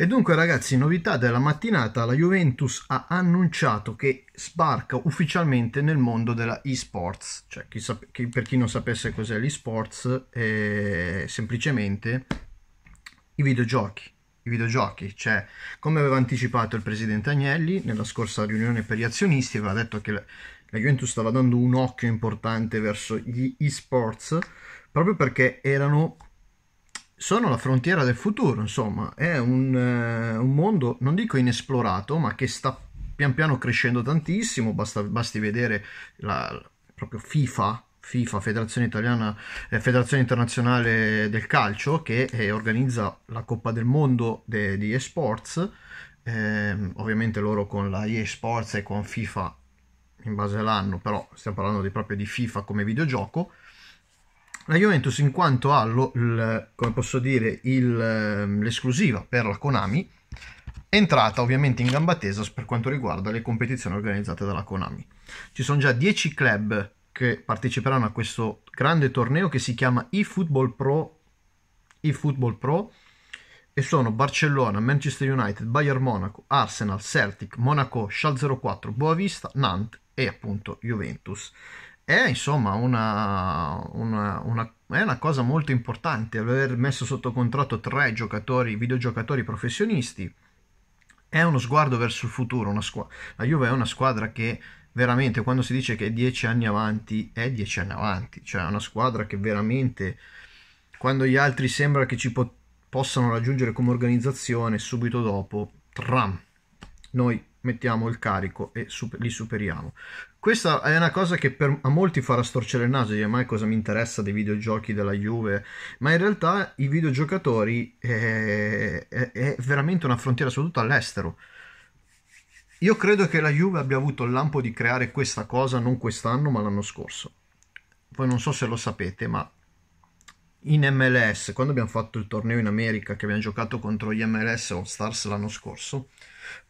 E dunque ragazzi, novità della mattinata, la Juventus ha annunciato che sbarca ufficialmente nel mondo della eSports, cioè chi sap- chi, per chi non sapesse cos'è l'eSports, è semplicemente i videogiochi. I videogiochi, cioè come aveva anticipato il presidente Agnelli nella scorsa riunione per gli azionisti, aveva detto che la, Juventus stava dando un occhio importante verso gli eSports proprio perché erano sono la frontiera del futuro, insomma, è un, eh, un, mondo, non dico inesplorato, ma che sta pian piano crescendo tantissimo, basta, basti vedere la, la proprio FIFA, FIFA, Federazione, Italiana, eh, Federazione Internazionale del Calcio, che eh, organizza la Coppa del Mondo de, di eSports, ehm, ovviamente loro con la Esports e con FIFA in base all'anno, però stiamo parlando di, proprio di FIFA come videogioco, la Juventus in quanto ha, lo, il, come posso dire, il, ehm, l'esclusiva per la Konami, è entrata ovviamente in gamba tesa per quanto riguarda le competizioni organizzate dalla Konami. Ci sono già 10 club che parteciperanno a questo grande torneo che si chiama eFootball Pro, eFootball Pro e sono Barcellona, Manchester United, Bayern Monaco, Arsenal, Celtic, Monaco, Schalke 04, Boavista, Nantes e appunto Juventus è insomma una, una, una, è una, cosa molto importante aver messo sotto contratto tre giocatori, videogiocatori professionisti. È uno sguardo verso il futuro. la Juve è una squadra che veramente, quando si dice che è dieci anni avanti, è dieci anni avanti. Cioè, è una squadra che veramente, quando gli altri sembra che ci po- possano raggiungere come organizzazione, subito dopo, tram, noi mettiamo il carico e super, li superiamo. Questa è una cosa che per, a molti farà storcere il naso, dire ma cosa mi interessa dei videogiochi della Juve, ma in realtà i videogiocatori è, eh, è, è veramente una frontiera soprattutto all'estero. Io credo che la Juve abbia avuto il lampo di creare questa cosa non quest'anno ma l'anno scorso. Poi non so se lo sapete, ma in MLS, quando abbiamo fatto il torneo in America che abbiamo giocato contro gli MLS All Stars l'anno scorso,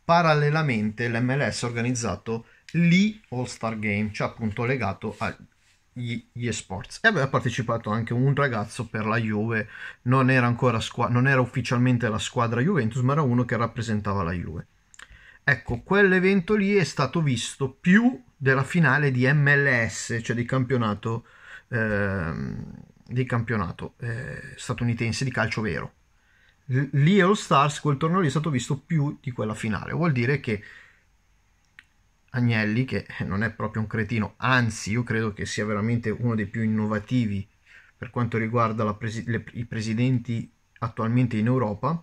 parallelamente l'MLS ha organizzato lì All Star Game, cioè appunto legato agli esports. E aveva partecipato anche un ragazzo per la Juve, non era, ancora squa- non era ufficialmente la squadra Juventus, ma era uno che rappresentava la Juve. Ecco, quell'evento lì è stato visto più della finale di MLS, cioè di campionato. Ehm, del campionato eh, statunitense di calcio vero. L- lì All Stars quel torneo lì è stato visto più di quella finale, vuol dire che Agnelli, che non è proprio un cretino, anzi io credo che sia veramente uno dei più innovativi per quanto riguarda presi- le- i presidenti attualmente in Europa,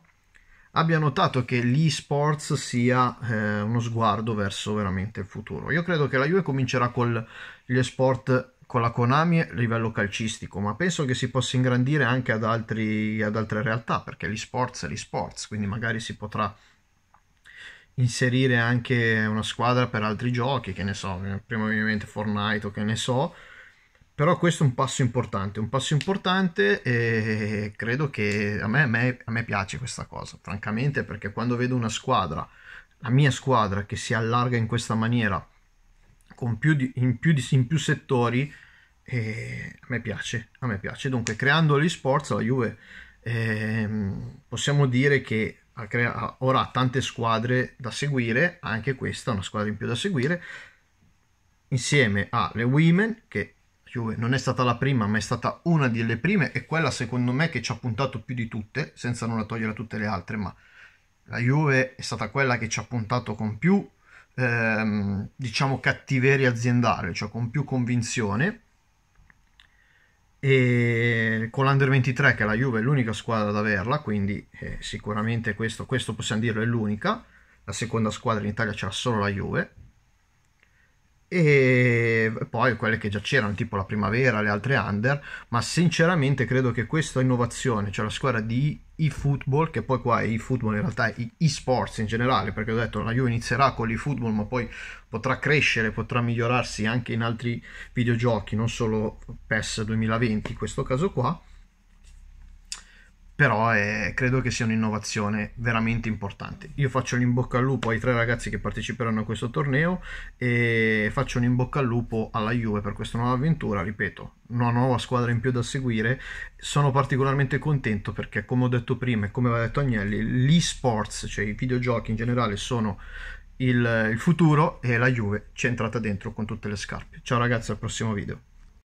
abbia notato che l'e-sports sia eh, uno sguardo verso veramente il futuro. Io credo che la Juve comincerà con gli sport con la Konami a livello calcistico, ma penso che si possa ingrandire anche ad, altri, ad altre realtà, perché gli sports è gli sports quindi magari si potrà inserire anche una squadra per altri giochi, che ne so, prima ovviamente Fortnite o che ne so, però questo è un passo importante, un passo importante e credo che a me, a me, a me piace questa cosa, francamente, perché quando vedo una squadra, la mia squadra che si allarga in questa maniera, più di, in, più di, in, più settori eh, a me piace, a me piace. Dunque, creando gli sports, la Juve ehm, possiamo dire che ha crea- ora ha tante squadre da seguire, anche questa è una squadra in più da seguire, insieme alle Women, che Juve non è stata la prima, ma è stata una delle prime e quella secondo me che ci ha puntato più di tutte, senza non la togliere a tutte le altre, ma la Juve è stata quella che ci ha puntato con più ehm, diciamo cattiveria aziendale, cioè con più convinzione. E con l'Under 23 che la Juve è l'unica squadra ad averla, quindi eh, sicuramente questo, questo possiamo dirlo è l'unica. La seconda squadra in Italia c'è solo la Juve e poi quelle che già c'erano, tipo la primavera, le altre under, ma sinceramente credo che questa innovazione, cioè la squadra di eFootball, che poi qua è eFootball in realtà è eSports in generale, perché ho detto la Juve inizierà con l'eFootball, ma poi potrà crescere, potrà migliorarsi anche in altri videogiochi, non solo PES 2020 in questo caso qua, però è, eh, credo che sia un'innovazione veramente importante. Io faccio un in bocca al lupo ai tre ragazzi che parteciperanno a questo torneo e faccio un in bocca al lupo alla Juve per questa nuova avventura, ripeto, una nuova squadra in più da seguire. Sono particolarmente contento perché come ho detto prima e come aveva detto Agnelli, gli sports, cioè i videogiochi in generale sono il, il futuro e la Juve c'è entrata dentro con tutte le scarpe. Ciao ragazzi, al prossimo video.